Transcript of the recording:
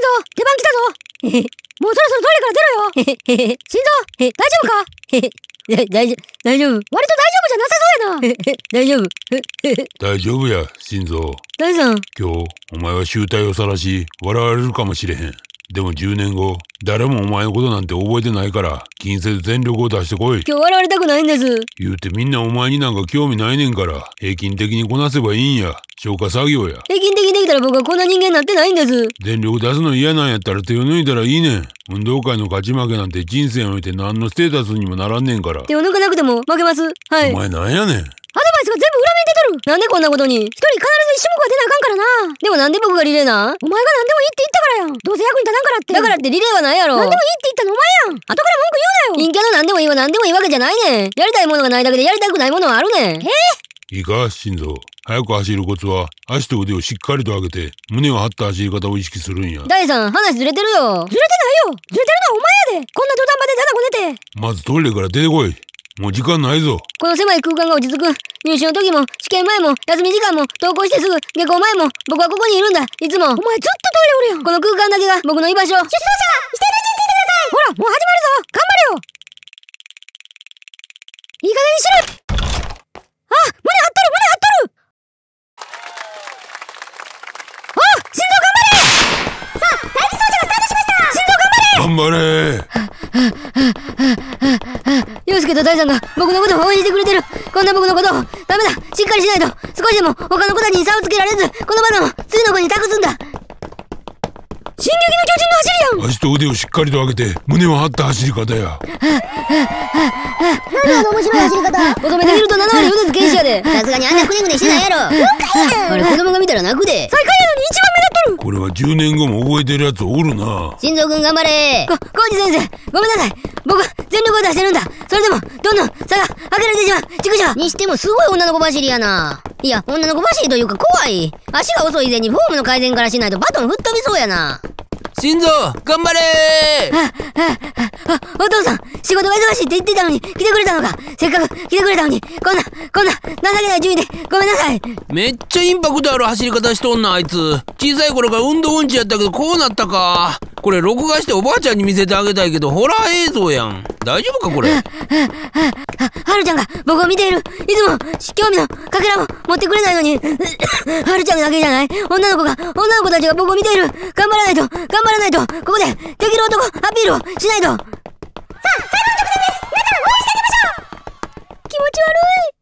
心臓出番来たぞ もうそろそろトイレから出ろよ 心臓大丈夫か 大丈夫、大丈夫。割と大丈夫じゃなさそうやな。大丈夫。大丈夫や、心臓。大さん。今日、お前は醜態を晒し、笑われるかもしれへん。でも10年後、誰もお前のことなんて覚えてないから、気にせず全力を出してこい。今日笑われたくないんです。言うてみんなお前になんか興味ないねんから、平均的にこなせばいいんや。消化作業や。平均的にできたら僕はこんな人間になってないんです。全力出すの嫌なんやったら手を抜いたらいいねん。運動会の勝ち負けなんて人生において何のステータスにもならんねんから。手を抜かなくても負けます。はい。お前なんやねん。アドバイスが全部裏面出とるなんでこんなことに一人必ず一種目は出なでもなんで僕がリレーなんお前が何でもいいって言ったからやんどうせ役に立たんからってだからってリレーはないやろ何でもいいって言ったのお前やん後から文句言うなよ陰キャの何でもいいは何でもいいわけじゃないねんやりたいものがないだけでやりたくないものはあるねんえいいか心臓早く走るコツは足と腕をしっかりと上げて胸を張った走り方を意識するんや第三話ずれてるよずれてないよずれてるのはお前やでこんな土壇場でただこねてまずトイレから出てこいもう時間ないぞこの狭い空間が落ち着く入試の時も、試験前も、休み時間も、登校してすぐ、下校前も、僕はここにいるんだ、いつも。お前ずっとトイレおるよこの空間だけが僕の居場所。出走者、指定の陣地にいてくださいほら、もう始まるぞ頑張れよいい加減にしろあ胸張っとる胸張っとるあ心臓頑張れさあ、第二走者がスタートしました心臓頑張れ頑張れけど大さんが僕のことを応援してくれてるこんな僕のことをダメだしっかりしないと少しでも他の子たちに差をつけられずこのバナを次の子に託すんだ進撃の巨人の走りやん足と腕をしっかりと上げて胸を張った走り方やあだ面白い走り方求めてみると7割腕付けんしやでさすがにあんなくねくねしてないやろ俺子供が見たら泣くで最下位なのに一番目立これは10年後も覚えてるやつおるな心臓くん頑張れこ、コージ先生ごめんなさい僕は全力を出せるんだそれでも、どんどん差が開けられてしまう畜生にしてもすごい女の子走りやないや、女の子走りというか怖い足が遅い以前にフォームの改善からしないとバトン吹っ飛びそうやな心臓頑張れあ、あ、あ、お父さん仕事忙しいって言ってたのに来てくれたのかせっかく来てくれたのにこんな、こんな情けない順位でごめんなさいめっちゃインパクトある走り方しとんなあいつ小さい頃から運動音痴やったけどこうなったかこれ録画しておばあちゃんに見せてあげたいけどホラー映像やん大丈夫かこれはるちゃんが僕を見ているいつも興味のかけらも持ってくれないのにはる ちゃんだけじゃない女の子が女の子たちが僕を見ている頑張らないと頑張らないとここでできる男アピールをしないとさあ最後の直前です皆さん応援してあげましょう気持ち悪い